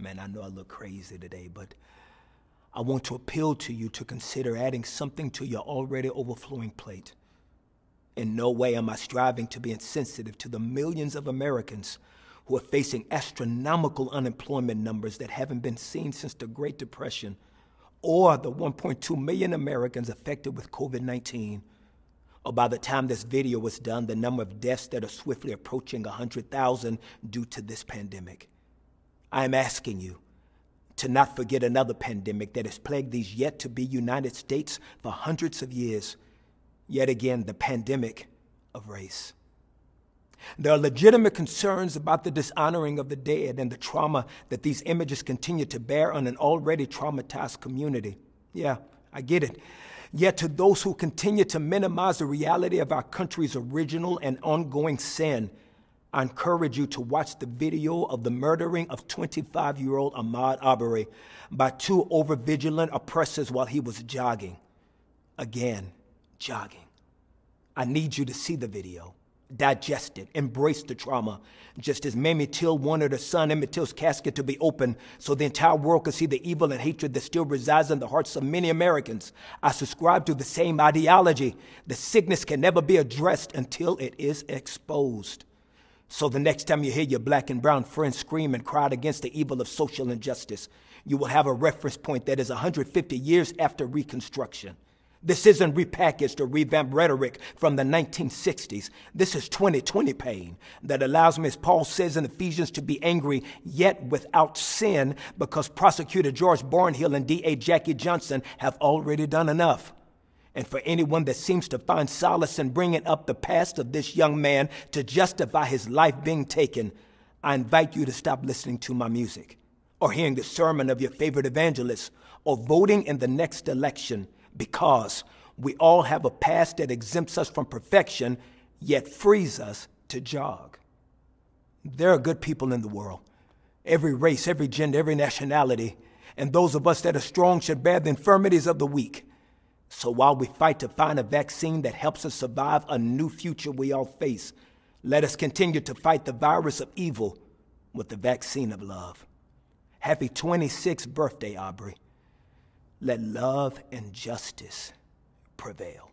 Man, I know I look crazy today, but I want to appeal to you to consider adding something to your already overflowing plate. In no way am I striving to be insensitive to the millions of Americans who are facing astronomical unemployment numbers that haven't been seen since the Great Depression, or the 1.2 million Americans affected with COVID 19. Or by the time this video was done, the number of deaths that are swiftly approaching 100,000 due to this pandemic. I am asking you to not forget another pandemic that has plagued these yet to be United States for hundreds of years. Yet again, the pandemic of race. There are legitimate concerns about the dishonoring of the dead and the trauma that these images continue to bear on an already traumatized community. Yeah, I get it. Yet to those who continue to minimize the reality of our country's original and ongoing sin, I encourage you to watch the video of the murdering of 25 year old Ahmad Aubrey by two overvigilant oppressors while he was jogging. Again, jogging. I need you to see the video, digest it, embrace the trauma, just as Mamie Till wanted her son Emmett Till's casket to be opened so the entire world could see the evil and hatred that still resides in the hearts of many Americans. I subscribe to the same ideology. The sickness can never be addressed until it is exposed. So the next time you hear your black and brown friends scream and cry against the evil of social injustice, you will have a reference point that is 150 years after Reconstruction. This isn't repackaged or revamped rhetoric from the 1960s. This is 2020 pain that allows me, as Paul says in Ephesians, to be angry yet without sin because prosecutor George Barnhill and DA Jackie Johnson have already done enough. And for anyone that seems to find solace in bringing up the past of this young man to justify his life being taken, I invite you to stop listening to my music, or hearing the sermon of your favorite evangelist, or voting in the next election, because we all have a past that exempts us from perfection, yet frees us to jog. There are good people in the world, every race, every gender, every nationality, and those of us that are strong should bear the infirmities of the weak. So while we fight to find a vaccine that helps us survive a new future we all face, let us continue to fight the virus of evil with the vaccine of love. Happy 26th birthday, Aubrey. Let love and justice prevail.